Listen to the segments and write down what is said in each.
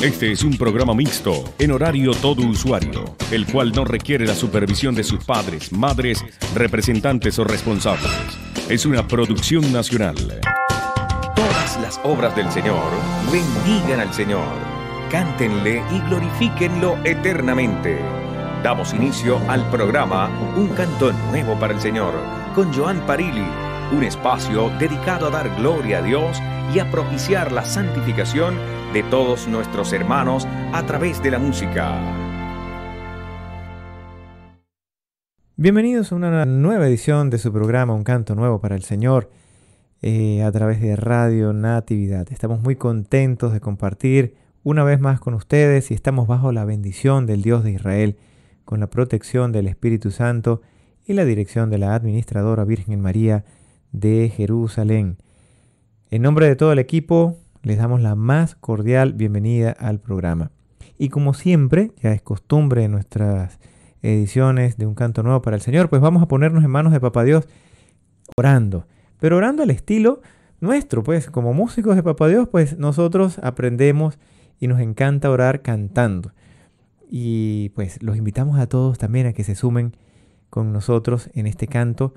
Este es un programa mixto, en horario todo usuario, el cual no requiere la supervisión de sus padres, madres, representantes o responsables. Es una producción nacional. Todas las obras del Señor bendigan al Señor, cántenle y glorifíquenlo eternamente. Damos inicio al programa Un canto nuevo para el Señor, con Joan Parili un espacio dedicado a dar gloria a Dios y a propiciar la santificación de todos nuestros hermanos a través de la música. Bienvenidos a una nueva edición de su programa Un canto nuevo para el Señor eh, a través de Radio Natividad. Estamos muy contentos de compartir una vez más con ustedes y estamos bajo la bendición del Dios de Israel, con la protección del Espíritu Santo y la dirección de la Administradora Virgen María de Jerusalén. En nombre de todo el equipo, les damos la más cordial bienvenida al programa. Y como siempre, ya es costumbre en nuestras ediciones de Un Canto Nuevo para el Señor, pues vamos a ponernos en manos de Papá Dios orando. Pero orando al estilo nuestro, pues como músicos de Papá Dios, pues nosotros aprendemos y nos encanta orar cantando. Y pues los invitamos a todos también a que se sumen con nosotros en este canto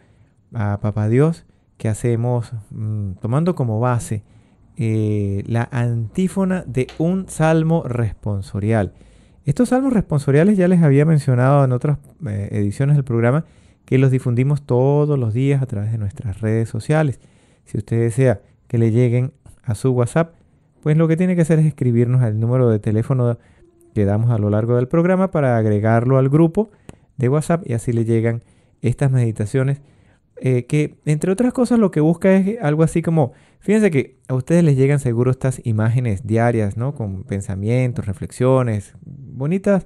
a Papá Dios que hacemos mm, tomando como base eh, la antífona de un salmo responsorial. Estos salmos responsoriales ya les había mencionado en otras eh, ediciones del programa que los difundimos todos los días a través de nuestras redes sociales. Si usted desea que le lleguen a su WhatsApp, pues lo que tiene que hacer es escribirnos al número de teléfono que damos a lo largo del programa para agregarlo al grupo de WhatsApp y así le llegan estas meditaciones eh, que entre otras cosas lo que busca es algo así como, fíjense que a ustedes les llegan seguro estas imágenes diarias, ¿no? Con pensamientos, reflexiones, bonitas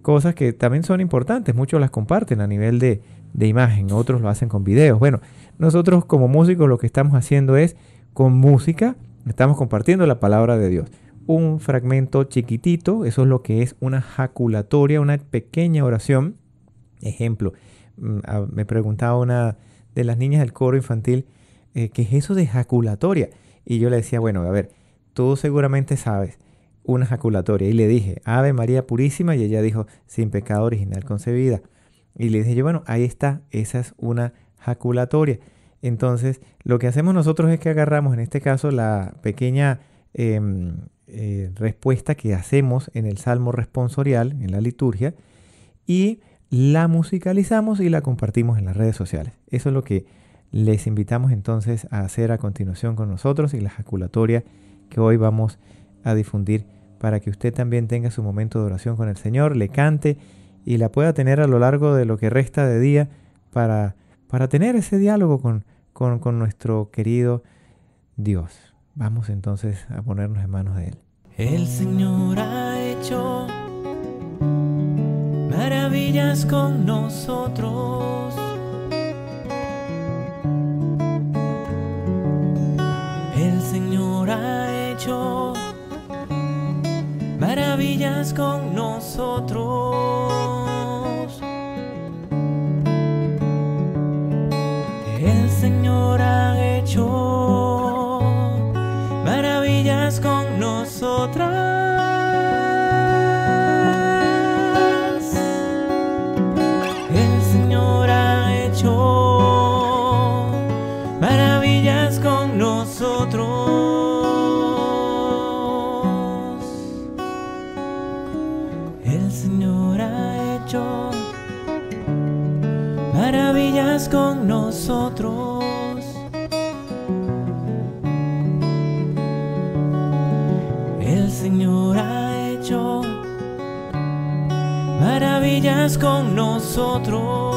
cosas que también son importantes, muchos las comparten a nivel de, de imagen, otros lo hacen con videos. Bueno, nosotros como músicos lo que estamos haciendo es con música, estamos compartiendo la palabra de Dios. Un fragmento chiquitito, eso es lo que es una jaculatoria, una pequeña oración. Ejemplo, mm, me preguntaba una de las niñas del coro infantil, eh, que es eso de jaculatoria? Y yo le decía, bueno, a ver, tú seguramente sabes una jaculatoria. Y le dije, Ave María Purísima, y ella dijo, sin pecado original concebida. Y le dije yo, bueno, ahí está, esa es una jaculatoria. Entonces, lo que hacemos nosotros es que agarramos, en este caso, la pequeña em, eh, respuesta que hacemos en el Salmo responsorial, en la liturgia, y la musicalizamos y la compartimos en las redes sociales. Eso es lo que les invitamos entonces a hacer a continuación con nosotros y la ejaculatoria que hoy vamos a difundir para que usted también tenga su momento de oración con el Señor, le cante y la pueda tener a lo largo de lo que resta de día para, para tener ese diálogo con, con nuestro querido Dios. Vamos entonces a ponernos en manos de Él. El Señor ha hecho maravillas con nosotros. El Señor ha hecho maravillas con nosotros. nosotros. El Señor ha hecho maravillas con nosotros.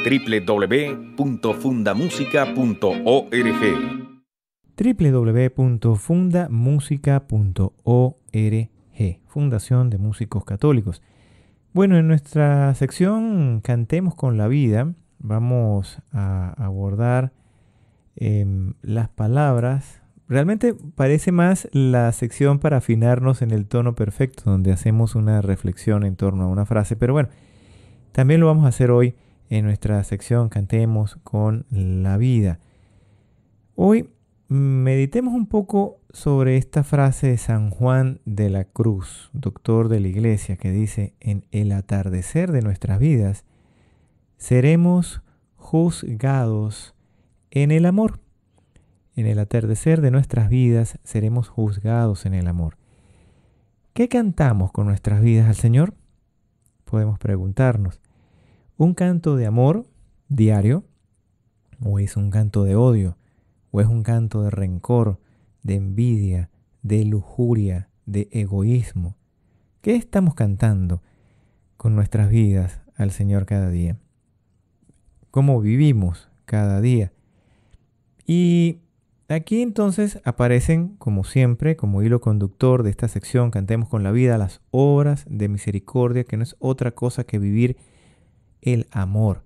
www.fundamusica.org www.fundamusica.org Fundación de Músicos Católicos. Bueno, en nuestra sección Cantemos con la Vida vamos a abordar em, las palabras. Realmente parece más la sección para afinarnos en el tono perfecto, donde hacemos una reflexión en torno a una frase, pero bueno, también lo vamos a hacer hoy en nuestra sección Cantemos con la vida. Hoy meditemos un poco sobre esta frase de San Juan de la Cruz, doctor de la iglesia, que dice, en el atardecer de nuestras vidas, seremos juzgados en el amor. En el atardecer de nuestras vidas seremos juzgados en el amor. ¿Qué cantamos con nuestras vidas al Señor? Podemos preguntarnos un canto de amor diario, o es un canto de odio, o es un canto de rencor, de envidia, de lujuria, de egoísmo. ¿Qué estamos cantando con nuestras vidas al Señor cada día? ¿Cómo vivimos cada día? Y aquí entonces aparecen, como siempre, como hilo conductor de esta sección, Cantemos con la vida, las obras de misericordia, que no es otra cosa que vivir el amor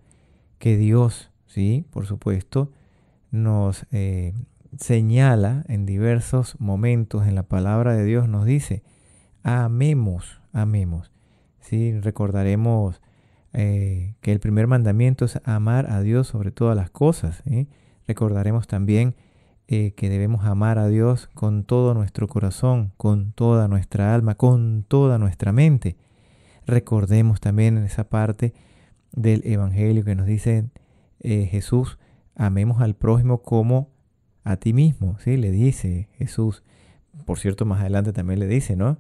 que Dios, sí, por supuesto, nos eh, señala en diversos momentos en la palabra de Dios, nos dice, amemos, amemos. ¿sí? Recordaremos eh, que el primer mandamiento es amar a Dios sobre todas las cosas. Recordaremos también eh, que debemos amar a Dios con todo nuestro corazón, con toda nuestra alma, con toda nuestra mente. Recordemos también en esa parte del Evangelio que nos dice eh, Jesús, amemos al prójimo como a ti mismo, ¿sí? Le dice Jesús. Por cierto, más adelante también le dice, ¿no?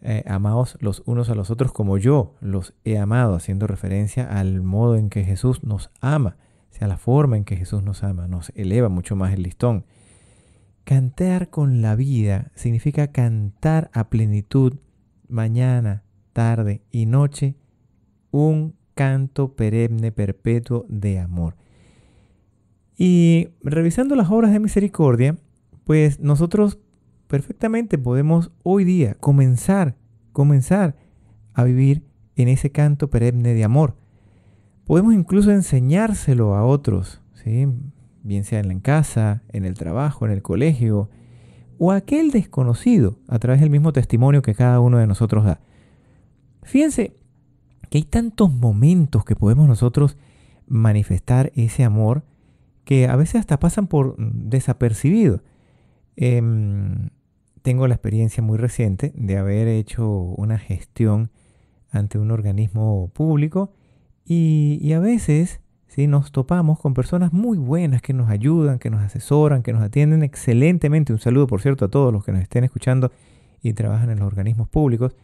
Eh, amaos los unos a los otros como yo los he amado, haciendo referencia al modo en que Jesús nos ama, o sea, la forma en que Jesús nos ama, nos eleva mucho más el listón. Cantar con la vida significa cantar a plenitud mañana, tarde y noche un canto perenne, perpetuo de amor. Y revisando las obras de misericordia, pues nosotros perfectamente podemos hoy día comenzar, comenzar a vivir en ese canto perenne de amor. Podemos incluso enseñárselo a otros, bien sea en la casa, en el trabajo, en el colegio, o a aquel desconocido a través del mismo testimonio que cada uno de nosotros da. Fíjense que hay tantos momentos que podemos nosotros manifestar ese amor que a veces hasta pasan por desapercibido. Em, tengo la experiencia muy reciente de haber hecho una gestión ante un organismo público y, a veces nos topamos con personas muy buenas que nos ayudan, que nos asesoran, que nos atienden excelentemente. Un saludo, por cierto, a todos los que nos estén escuchando y trabajan en los organismos públicos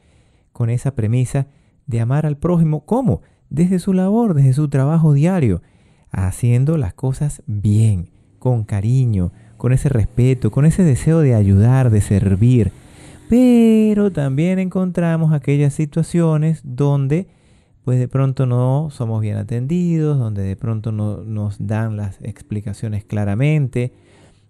con esa premisa de amar al prójimo. ¿Cómo? Desde su labor, desde su trabajo diario, haciendo las cosas bien, con cariño, con ese respeto, con ese deseo de ayudar, de servir. Pero también encontramos aquellas situaciones donde pues de pronto no somos bien atendidos, donde de pronto no nos dan las explicaciones claramente.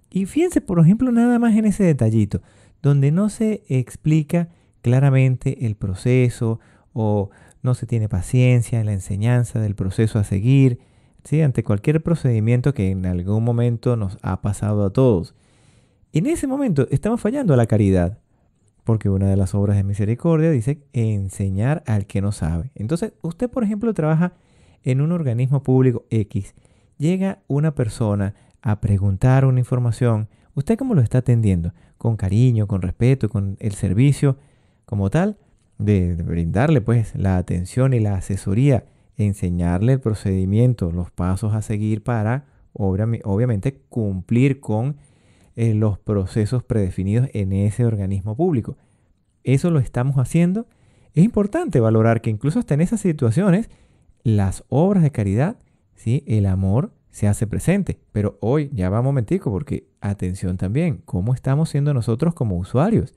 Y fíjense, por ejemplo, nada más en ese detallito, donde no se explica claramente el proceso, o no se tiene paciencia en la enseñanza del proceso a seguir, ante cualquier procedimiento que en algún momento nos ha pasado a todos. En ese momento estamos fallando a la caridad, porque una de las obras de misericordia dice enseñar al que no sabe. Entonces, usted, por ejemplo, trabaja en un organismo público X, llega una persona a preguntar una información, ¿usted cómo lo está atendiendo? ¿Con cariño, con respeto, con el servicio como tal? de brindarle pues la atención y la asesoría, enseñarle el procedimiento, los pasos a seguir para obviamente cumplir con eh, los procesos predefinidos en ese organismo público. Eso lo estamos haciendo. Es importante valorar que incluso hasta en esas situaciones, las obras de caridad, ¿sí? el amor se hace presente. Pero hoy ya va un momentico porque atención también, ¿cómo estamos siendo nosotros como usuarios?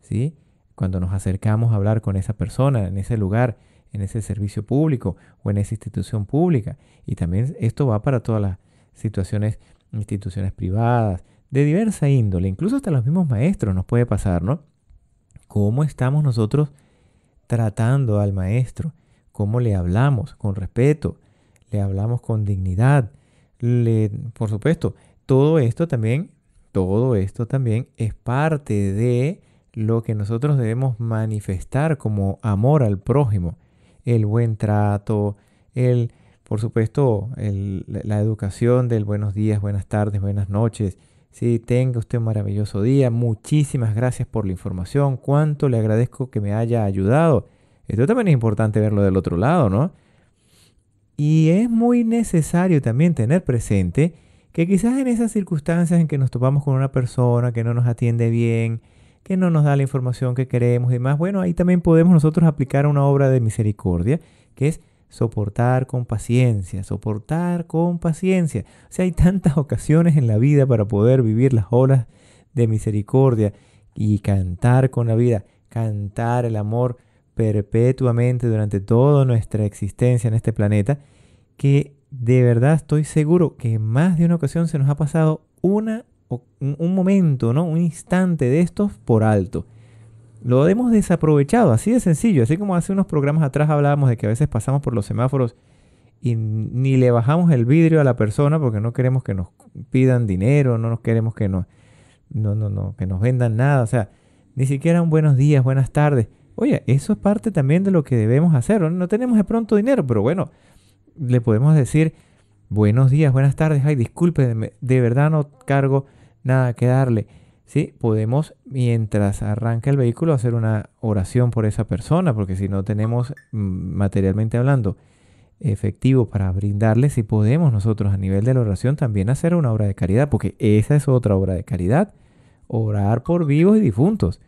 ¿Sí? cuando nos acercamos a hablar con esa persona en ese lugar, en ese servicio público o en esa institución pública. Y también esto va para todas las situaciones, instituciones privadas, de diversa índole, incluso hasta los mismos maestros nos puede pasar, ¿no? ¿Cómo estamos nosotros tratando al maestro? ¿Cómo le hablamos con respeto? ¿Le hablamos con dignidad? Le, por supuesto, todo esto también, todo esto también es parte de lo que nosotros debemos manifestar como amor al prójimo, el buen trato, el, por supuesto, el, la educación del buenos días, buenas tardes, buenas noches. Sí, tenga usted un maravilloso día. Muchísimas gracias por la información. Cuánto le agradezco que me haya ayudado. Esto también es importante verlo del otro lado, ¿no? Y es muy necesario también tener presente que quizás en esas circunstancias en que nos topamos con una persona que no nos atiende bien, que no nos da la información que queremos y demás. Bueno, ahí también podemos nosotros aplicar una obra de misericordia, que es soportar con paciencia, soportar con paciencia. O sea, hay tantas ocasiones en la vida para poder vivir las olas de misericordia y cantar con la vida, cantar el amor perpetuamente durante toda nuestra existencia en este planeta, que de verdad estoy seguro que más de una ocasión se nos ha pasado una un momento, ¿no? Un instante de estos por alto. Lo hemos desaprovechado, así de sencillo, así como hace unos programas atrás hablábamos de que a veces pasamos por los semáforos y ni le bajamos el vidrio a la persona porque no queremos que nos pidan dinero, no nos queremos que nos, no, no, que nos vendan nada, o sea, ni siquiera un buenos días, buenas tardes. Oye, eso es parte también de lo que debemos hacer. No tenemos de pronto dinero, pero bueno, le podemos decir buenos días, buenas tardes, ay, disculpe, de verdad no cargo nada que darle. si Podemos, mientras arranca el vehículo, hacer una oración por esa persona, porque si no tenemos, mm, materialmente hablando, efectivo para brindarle, si podemos nosotros a nivel de la oración también hacer una obra de caridad, porque esa es otra obra de caridad, orar por vivos y difuntos.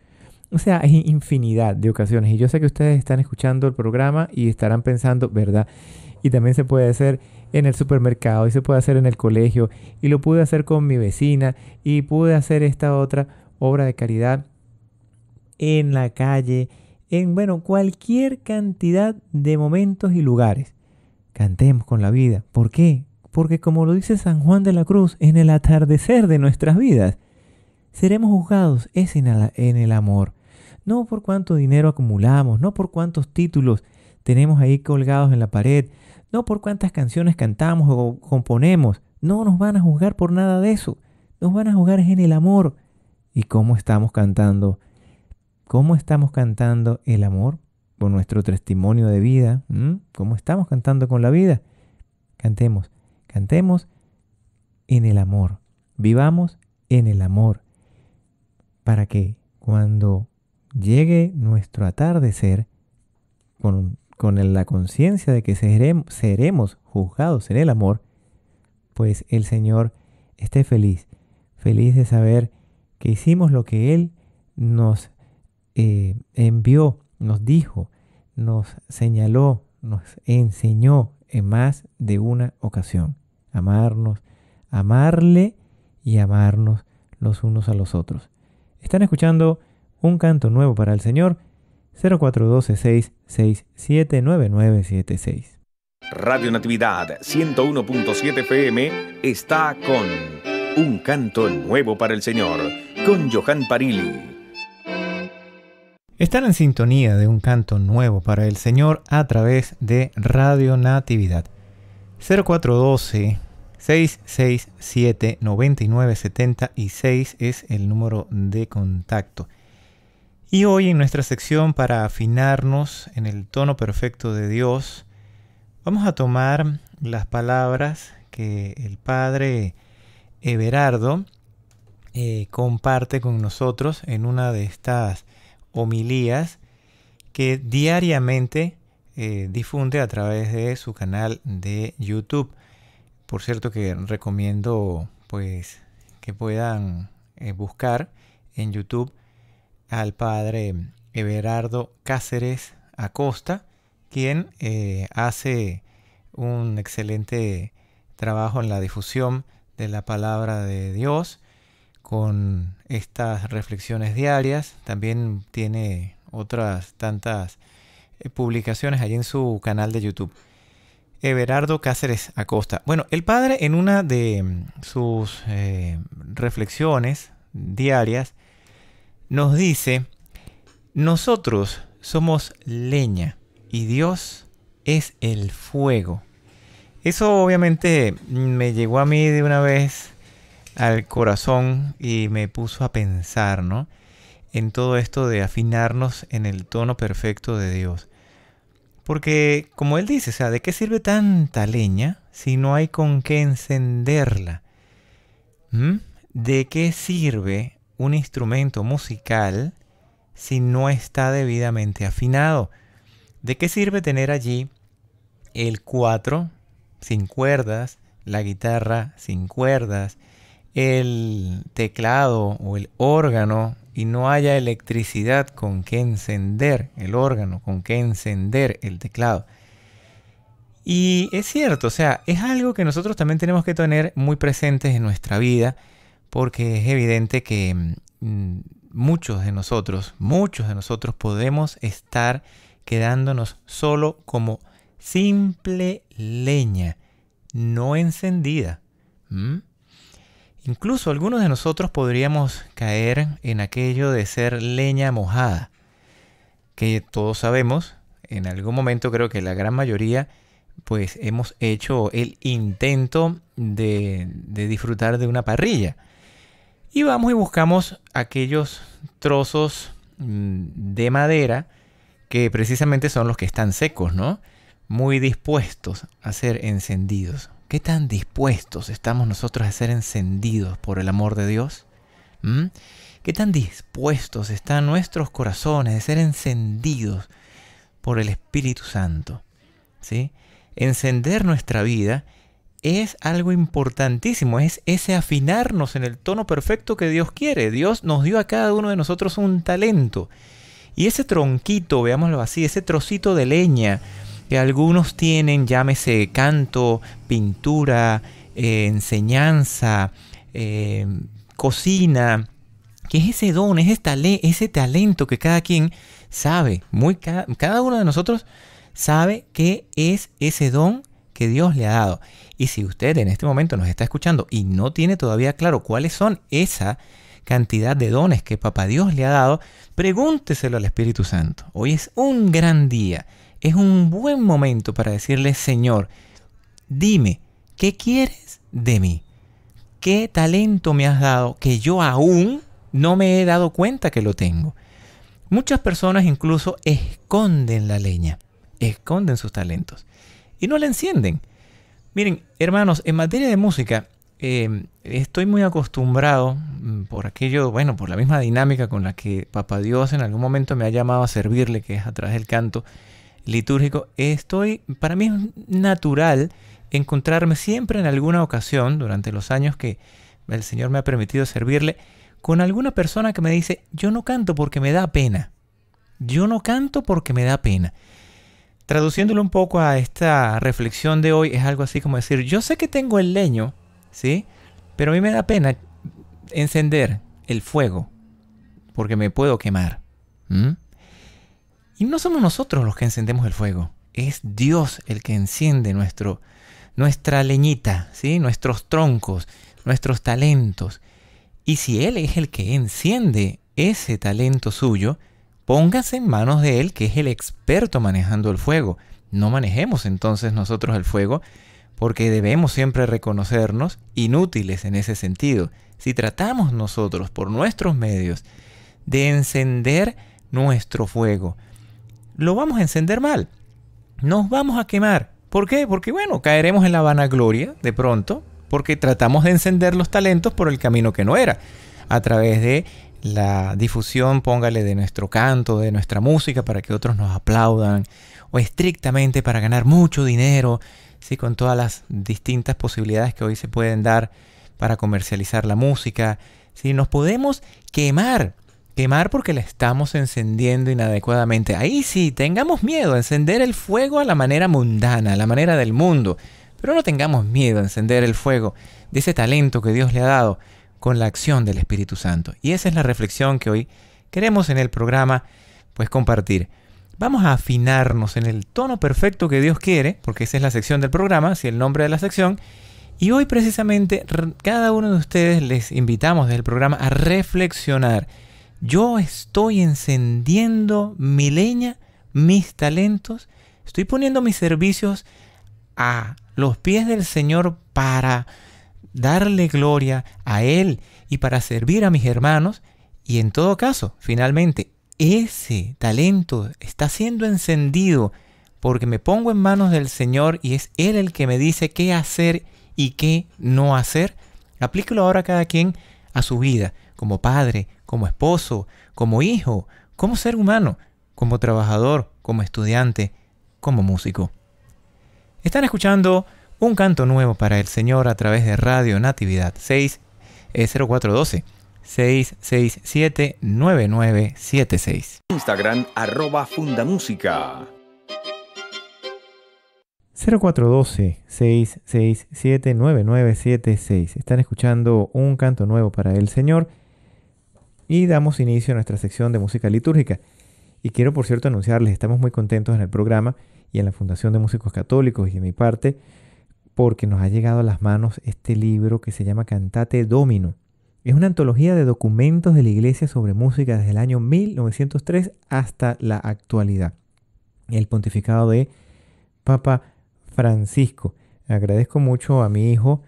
O sea, hay infinidad de ocasiones. Y yo sé que ustedes están escuchando el programa y estarán pensando, ¿verdad? Y también se puede hacer en el supermercado y se puede hacer en el colegio y lo pude hacer con mi vecina y pude hacer esta otra obra de caridad en la calle, en, bueno, cualquier cantidad de momentos y lugares. Cantemos con la vida. ¿Por qué? Porque como lo dice San Juan de la Cruz, en el atardecer de nuestras vidas, seremos juzgados es en el amor. No por cuánto dinero acumulamos, no por cuántos títulos tenemos ahí colgados en la pared, no por cuántas canciones cantamos o componemos. No nos van a juzgar por nada de eso. Nos van a juzgar en el amor. ¿Y cómo estamos cantando? ¿Cómo estamos cantando el amor? Por nuestro testimonio de vida. ¿Mm? ¿Cómo estamos cantando con la vida? Cantemos, cantemos en el amor. Vivamos en el amor. Para que cuando llegue nuestro atardecer, con con la conciencia de que seremos, juzgados en el amor, pues el Señor esté feliz, feliz de saber que hicimos lo que Él nos eh, envió, nos dijo, nos señaló, nos enseñó en más de una ocasión. Amarnos, amarle y amarnos los unos a los otros. Están escuchando un canto nuevo para el Señor. 0412-667-9976. Radio Natividad 101.7 FM está con Un canto nuevo para el Señor, con Johan Parili. Están en sintonía de un canto nuevo para el Señor a través de Radio Natividad 0412 667 9976 es el número de contacto. Y hoy en nuestra sección para afinarnos en el tono perfecto de Dios, vamos a tomar las palabras que el Padre Everardo eh, comparte con nosotros en una de estas homilías que diariamente eh, difunde a través de su canal de YouTube. Por cierto que recomiendo pues que puedan eh, buscar en YouTube al padre Everardo Cáceres Acosta, quien eh, hace un excelente trabajo en la difusión de la palabra de Dios con estas reflexiones diarias. También tiene otras tantas eh, publicaciones allí en su canal de YouTube. Everardo Cáceres Acosta. Bueno, el padre en una de mm, sus eh, reflexiones diarias nos dice, nosotros somos leña y Dios es el fuego. Eso obviamente me llegó a mí de una vez al corazón y me puso a pensar, ¿no? En todo esto de afinarnos en el tono perfecto de Dios. Porque, como él dice, o sea, ¿de qué sirve tanta leña si no hay con qué encenderla? ¿Mm? ¿De qué sirve un instrumento musical si no está debidamente afinado. ¿De qué sirve tener allí el 4 sin cuerdas, la guitarra sin cuerdas, el teclado o el órgano y no haya electricidad con que encender el órgano, con que encender el teclado? Y es cierto, o sea, es algo que nosotros también tenemos que tener muy presentes en nuestra vida porque es evidente que mm, muchos de nosotros, muchos de nosotros podemos estar quedándonos solo como simple leña, no encendida. Incluso algunos de nosotros podríamos caer en aquello de ser leña mojada, que todos sabemos, en algún momento creo que la gran mayoría, pues hemos hecho el intento de disfrutar de una parrilla y vamos y buscamos aquellos trozos mm, de madera que precisamente son los que están secos, ¿no? Muy dispuestos a ser encendidos. ¿Qué tan dispuestos estamos nosotros a ser encendidos por el amor de Dios? ¿Mm? ¿Qué tan dispuestos están nuestros corazones a ser encendidos por el Espíritu Santo? ¿Sí? Encender nuestra vida es algo importantísimo, es ese afinarnos en el tono perfecto que Dios quiere. Dios nos dio a cada uno de nosotros un talento. Y ese tronquito, veámoslo así, ese trocito de leña que algunos tienen, llámese canto, pintura, eh, enseñanza, eh, cocina, que es ese don, es ese talento que cada quien sabe, muy cada uno de nosotros sabe que es ese don que Dios le ha dado. Y si usted en este momento nos está escuchando y no tiene todavía claro cuáles son esa cantidad de dones que Papá Dios le ha dado, pregúnteselo al Espíritu Santo. Hoy es un gran día, es un buen momento para decirle, Señor, dime, ¿qué quieres de mí? ¿Qué talento me has dado que yo aún no me he dado cuenta que lo tengo? Muchas personas incluso esconden la leña, esconden sus talentos y no la encienden. Miren, hermanos, en materia de música, eh, estoy muy acostumbrado mm, por aquello, bueno, por la misma dinámica con la que Papá Dios en algún momento me ha llamado a servirle, que es a través del canto litúrgico. Estoy, para mí es natural encontrarme siempre en alguna ocasión, durante los años que el Señor me ha permitido servirle, con alguna persona que me dice, yo no canto porque me da pena. Yo no canto porque me da pena. Traduciéndolo un poco a esta reflexión de hoy, es algo así como decir, yo sé que tengo el leño, ¿sí? Pero a mí me da pena encender el fuego, porque me puedo quemar. Y no somos nosotros los que encendemos el fuego, es Dios el que enciende nuestro, nuestra leñita, ¿sí? Nuestros troncos, nuestros talentos. Y si Él es el que enciende ese talento suyo, póngase en manos de Él, que es el experto manejando el fuego. No manejemos entonces nosotros el fuego, porque debemos siempre reconocernos inútiles en ese sentido. Si tratamos nosotros por nuestros medios de encender nuestro fuego, lo vamos a encender mal. Nos vamos a quemar. ¿Por qué? Porque bueno, caeremos en la vanagloria de pronto, porque tratamos de encender los talentos por el camino que no era, a través de la difusión, póngale, de nuestro canto, de nuestra música, para que otros nos aplaudan, o estrictamente para ganar mucho dinero, con todas las distintas posibilidades que hoy se pueden dar para comercializar la música. si Nos podemos quemar, quemar porque la estamos encendiendo inadecuadamente. Ahí sí, tengamos miedo a encender el fuego a la manera mundana, a la manera del mundo. Pero no tengamos miedo a encender el fuego de ese talento que Dios le ha dado con la acción del Espíritu Santo. Y esa es la reflexión que hoy queremos en el programa pues compartir. Vamos a afinarnos en el tono perfecto que Dios quiere, porque esa es la sección del programa, si el nombre de la sección. Y hoy precisamente cada uno de ustedes les invitamos desde el programa a reflexionar. Yo estoy encendiendo mi leña, mis talentos, estoy poniendo mis servicios a los pies del Señor para darle gloria a Él y para servir a mis hermanos. Y en todo caso, finalmente, ese talento está siendo encendido porque me pongo en manos del Señor y es Él el que me dice qué hacer y qué no hacer. Aplíquelo ahora cada quien a su vida, como padre, como esposo, como hijo, como ser humano, como trabajador, como estudiante, como músico. Están escuchando un canto nuevo para el Señor a través de Radio Natividad 6 0412. 667-9976. Instagram arroba Fundamúsica. 0412-667-9976. Están escuchando un canto nuevo para el Señor y damos inicio a nuestra sección de música litúrgica. Y quiero, por cierto, anunciarles, estamos muy contentos en el programa y en la Fundación de Músicos Católicos y en mi parte porque nos ha llegado a las manos este libro que se llama Cantate Domino. Es una antología de documentos de la iglesia sobre música desde el año 1903 hasta la actualidad. El pontificado de Papa Francisco. Agradezco mucho a mi hijo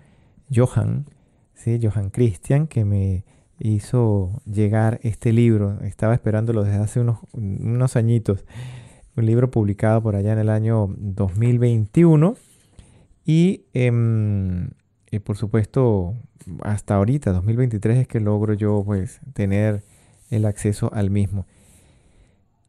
Johan, ¿sí? Johan Christian, que me hizo llegar este libro. Estaba esperándolo desde hace unos, unos añitos. Un libro publicado por allá en el año 2021 Em, y por supuesto, hasta ahorita, 2023, es que logro yo pues tener el acceso al mismo.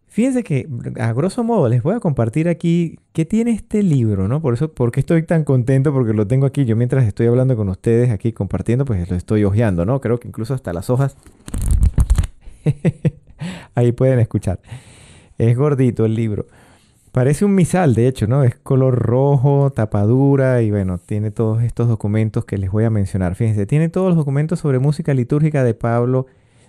Fíjense que a grosso modo les voy a compartir aquí qué tiene este libro, ¿no? Por eso, porque estoy tan contento porque lo tengo aquí. Yo mientras estoy hablando con ustedes aquí compartiendo, pues lo estoy hojeando, ¿no? Creo que incluso hasta las hojas ahí pueden escuchar. Es gordito el libro. Parece un misal, de hecho, ¿no? Es color rojo, tapadura y bueno, tiene todos estos documentos que les voy a mencionar. Fíjense, tiene todos los documentos sobre música litúrgica de Pablo,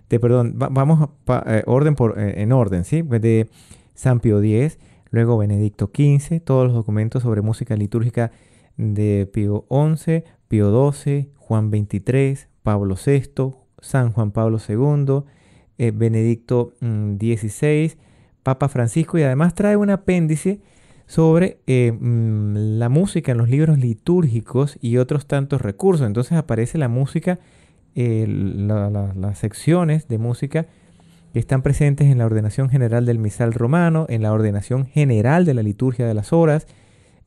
de perdón, vamos eh, orden por, eh, en orden, ¿sí? Pues de San Pío X, luego Benedicto XV, todos los documentos sobre música litúrgica de Pío XI, Pío XII, Juan XXIII, Pablo VI, San Juan Pablo II, eh, Benedicto XVI, mm, Papa Francisco y además trae un apéndice sobre eh, mm, la música en los libros litúrgicos y otros tantos recursos. Entonces aparece la música, eh, las secciones de música que están presentes en la ordenación general del misal romano, en la ordenación general de la liturgia de las horas,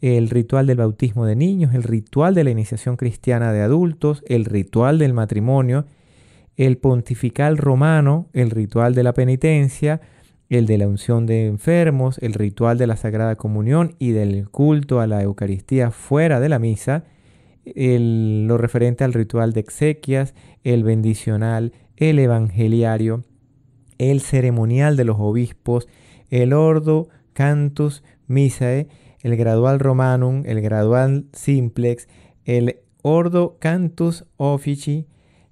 el ritual del bautismo de niños, el ritual de la iniciación cristiana de adultos, el ritual del matrimonio, el pontifical romano, el ritual de la penitencia, el de la unción de enfermos, el ritual de la Sagrada Comunión y del culto a la Eucaristía fuera de la misa, el, lo referente al ritual de exequias, el bendicional, el evangeliario, el ceremonial de los obispos, el ordo, cantus, misae, el gradual romanum, el gradual simplex, el ordo cantus offici,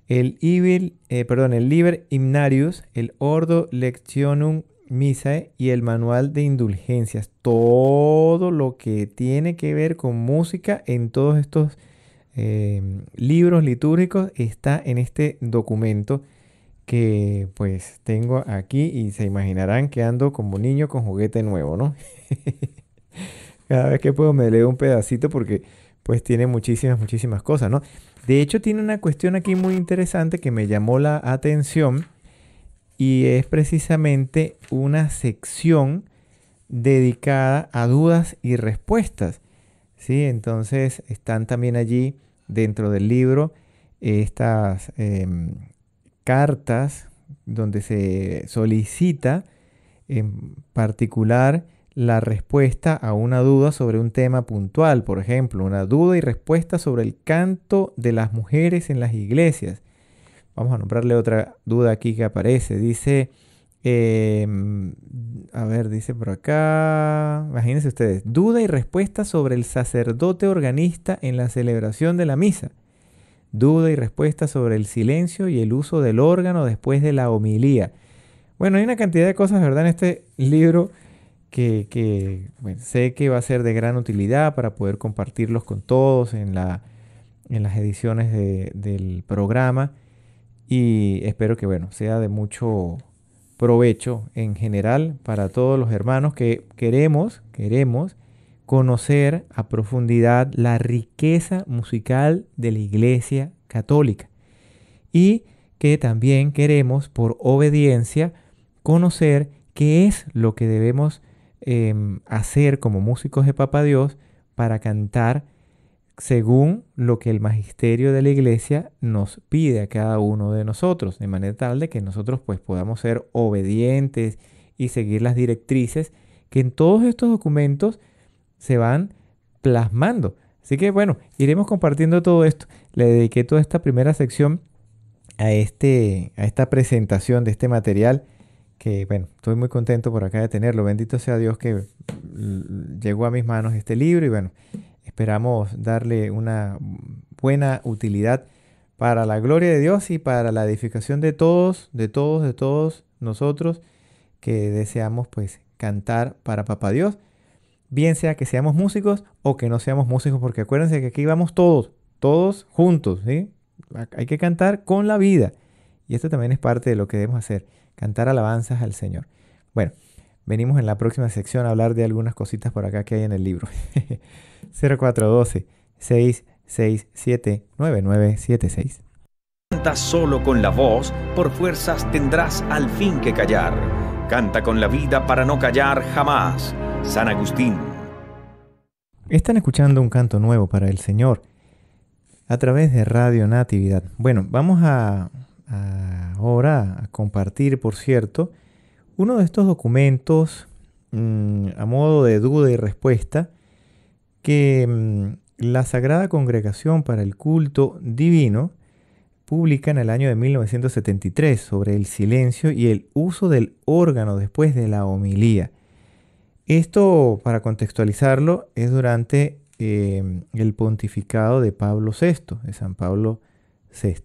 el, ibil, eh, perdón, el liber hymnarius, el ordo lectionum Misae y el manual de indulgencias. Todo lo que tiene que ver con música en todos estos em, libros litúrgicos está en este documento que pues tengo aquí y se imaginarán que ando como niño con juguete nuevo, ¿no? Cada vez que puedo me leo un pedacito porque pues tiene muchísimas, muchísimas cosas, ¿no? De hecho tiene una cuestión aquí muy interesante que me llamó la atención y es precisamente una sección dedicada a dudas y respuestas. ¿sí? Entonces están también allí dentro del libro estas em, cartas donde se solicita en particular la respuesta a una duda sobre un tema puntual, por ejemplo, una duda y respuesta sobre el canto de las mujeres en las iglesias. Vamos a nombrarle otra duda aquí que aparece. Dice, em, a ver, dice por acá, imagínense ustedes, duda y respuesta sobre el sacerdote organista en la celebración de la misa. Duda y respuesta sobre el silencio y el uso del órgano después de la homilía. Bueno, hay una cantidad de cosas, ¿verdad? En este libro que, sé que va a ser de gran utilidad para poder compartirlos con todos en, las ediciones del programa y espero que bueno, sea de mucho provecho en general para todos los hermanos que queremos, queremos conocer a profundidad la riqueza musical de la Iglesia Católica y que también queremos por obediencia conocer qué es lo que debemos em, hacer como músicos de Papa Dios para cantar según lo que el magisterio de la iglesia nos pide a cada uno de nosotros, de manera tal de que nosotros pues podamos ser obedientes y seguir las directrices que en todos estos documentos se van plasmando. Así que bueno, iremos compartiendo todo esto. Le dediqué toda esta primera sección a, este, a esta presentación de este material que bueno, estoy muy contento por acá de tenerlo. Bendito sea Dios que llegó a mis manos este libro y bueno, Esperamos darle una buena utilidad para la gloria de Dios y para la edificación de todos, de todos, de todos nosotros que deseamos pues cantar para Papá Dios. Bien sea que seamos músicos o que no seamos músicos, porque acuérdense que aquí vamos todos, todos juntos, ¿sí? Hay que cantar con la vida. Y esto también es parte de lo que debemos hacer, cantar alabanzas al Señor. Bueno, venimos en la próxima sección a hablar de algunas cositas por acá que hay en el libro. 0412 667 9976. Canta solo con la voz, por fuerzas tendrás al fin que callar. Canta con la vida para no callar jamás. San Agustín. Están escuchando un canto nuevo para el Señor a través de Radio Natividad. Bueno, vamos a, ahora a compartir, por cierto, uno de estos documentos mm, a modo de duda y respuesta que mm, la Sagrada Congregación para el Culto Divino publica en el año de 1973 sobre el silencio y el uso del órgano después de la homilía. Esto, para contextualizarlo, es durante em, el pontificado de Pablo VI, de San Pablo VI.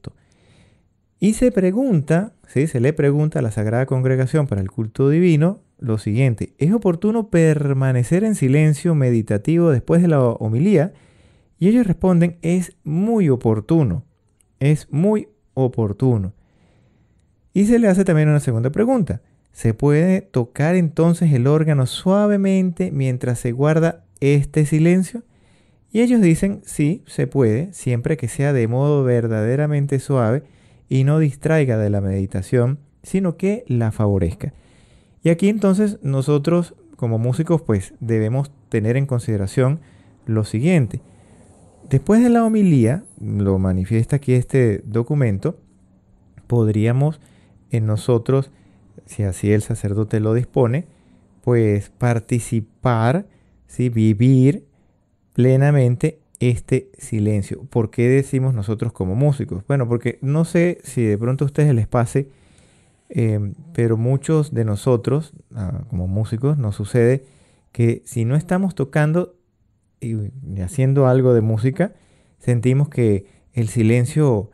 Y se pregunta, se le pregunta a la Sagrada Congregación para el Culto Divino lo siguiente, es oportuno permanecer en silencio meditativo después de la homilía y ellos responden, es muy oportuno, es muy oportuno. Y se le hace también una segunda pregunta. ¿Se puede tocar entonces el órgano suavemente mientras se guarda este silencio? Y ellos dicen, sí, se puede, siempre que sea de modo verdaderamente suave y no distraiga de la meditación, sino que la favorezca. Y aquí entonces nosotros como músicos pues debemos tener en consideración lo siguiente. Después de la homilía, lo manifiesta aquí este documento, podríamos en nosotros, si así el sacerdote lo dispone, pues participar, vivir plenamente este silencio. ¿Por qué decimos nosotros como músicos? Bueno, porque no sé si de pronto a ustedes les pase eh, pero muchos de nosotros, ah, como músicos, nos sucede que si no estamos tocando y haciendo algo de música, sentimos que el silencio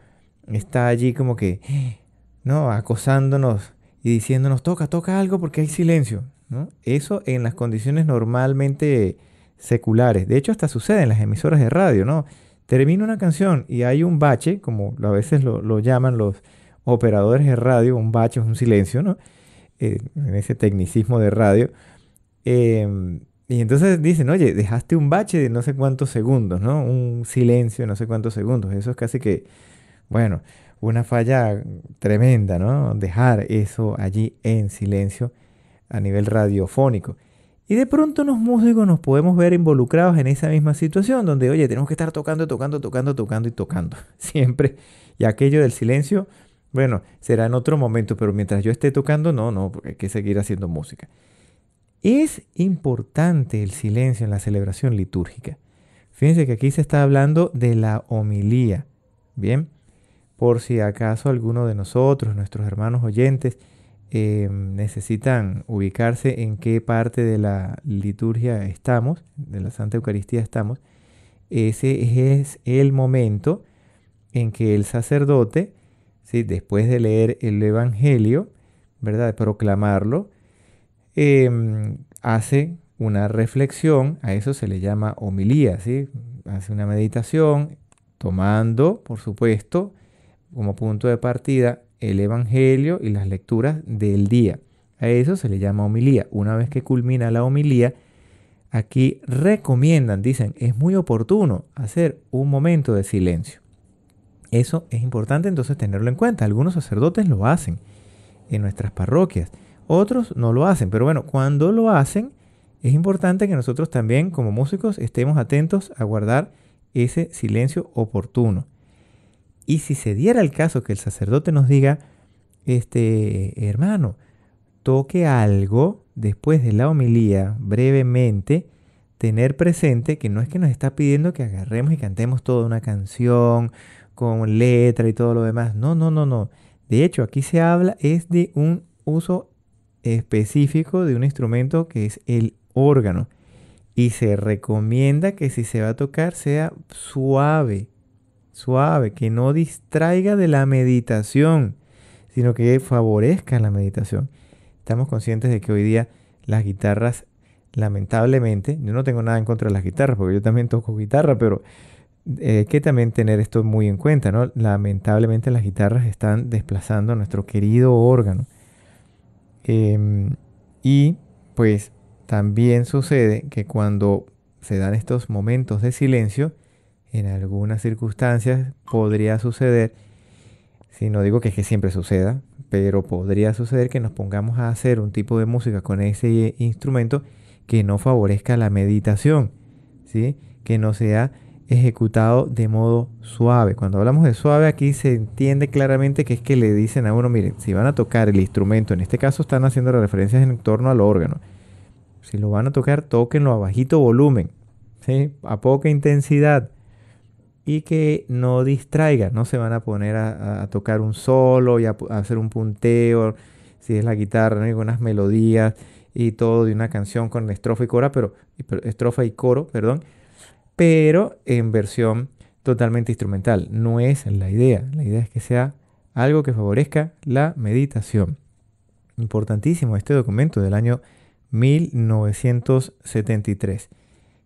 está allí como que, ¿no? Acosándonos y diciéndonos, toca, toca algo porque hay silencio. Eso en las condiciones normalmente seculares. De hecho, hasta sucede en las emisoras de radio, ¿no? Termina una canción y hay un bache, como a veces lo llaman los operadores de radio, un bache es un silencio, ¿no? Eh, en ese tecnicismo de radio. Em, y entonces dicen, oye, dejaste un bache de no sé cuántos segundos, ¿no? Un silencio de no sé cuántos segundos. Eso es casi que, bueno, una falla tremenda, ¿no? Dejar eso allí en silencio a nivel radiofónico. Y de pronto los músicos nos podemos ver involucrados en esa misma situación, donde, oye, tenemos que estar tocando, tocando, tocando, tocando y tocando. Siempre. Y aquello del silencio bueno, será en otro momento, pero mientras yo esté tocando, no, no, porque hay que seguir haciendo música. Es importante el silencio en la celebración litúrgica. Fíjense que aquí se está hablando de la homilía. Bien, por si acaso alguno de nosotros, nuestros hermanos oyentes, em, necesitan ubicarse en qué parte de la liturgia estamos, de la Santa Eucaristía estamos, ese es el momento en que el sacerdote después de leer el Evangelio, ¿verdad? de proclamarlo, em, hace una reflexión, a eso se le llama homilía, hace una meditación tomando, por supuesto, como punto de partida el Evangelio y las lecturas del día. A eso se le llama homilía. Una vez que culmina la homilía, aquí recomiendan, dicen, es muy oportuno hacer un momento de silencio. Eso es importante entonces tenerlo en cuenta. Algunos sacerdotes lo hacen en nuestras parroquias, otros no lo hacen, pero bueno, cuando lo hacen es importante que nosotros también como músicos estemos atentos a guardar ese silencio oportuno. Y si se diera el caso que el sacerdote nos diga, este hermano, toque algo después de la homilía brevemente, tener presente que no es que nos está pidiendo que agarremos y cantemos toda una canción con letra y todo lo demás. No, no, no, no. De hecho, aquí se habla es de un uso específico de un instrumento que es el órgano. Y se recomienda que si se va a tocar sea suave, suave, que no distraiga de la meditación, sino que favorezca la meditación. Estamos conscientes de que hoy día las guitarras, lamentablemente, yo no tengo nada en contra de las guitarras, porque yo también toco guitarra, pero eh, que también tener esto muy en cuenta, ¿no? Lamentablemente las guitarras están desplazando a nuestro querido órgano. Em, y pues también sucede que cuando se dan estos momentos de silencio, en algunas circunstancias podría suceder, si no digo que es que siempre suceda, pero podría suceder que nos pongamos a hacer un tipo de música con ese instrumento que no favorezca la meditación, ¿sí? Que no sea ejecutado de modo suave. Cuando hablamos de suave aquí se entiende claramente que es que le dicen a uno, miren, si van a tocar el instrumento, en este caso están haciendo referencias en torno al órgano, si lo van a tocar, tóquenlo a bajito volumen, a poca intensidad y que no distraiga, no se van a poner a, tocar un solo y a, hacer un punteo, si es la guitarra, algunas melodías y todo de una canción con estrofa y coro, pero estrofa y coro, perdón, pero en versión totalmente instrumental. No es la idea. La idea es que sea algo que favorezca la meditación. Importantísimo este documento del año 1973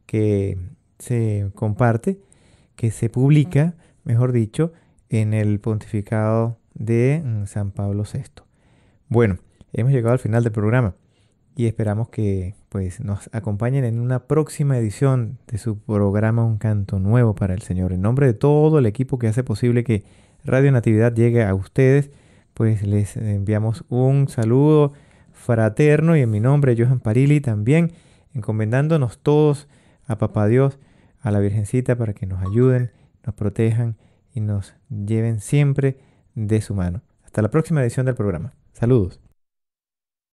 que se comparte, que se publica, mejor dicho, en el pontificado de mm, San Pablo VI. Bueno, hemos llegado al final del programa y esperamos que pues nos acompañen en una próxima edición de su programa Un canto nuevo para el Señor. En nombre de todo el equipo que hace posible que Radio Natividad llegue a ustedes, pues les enviamos un saludo fraterno y en mi nombre Johan Parili también encomendándonos todos a Papá Dios, a la Virgencita para que nos ayuden, nos protejan y nos lleven siempre de su mano. Hasta la próxima edición del programa. Saludos.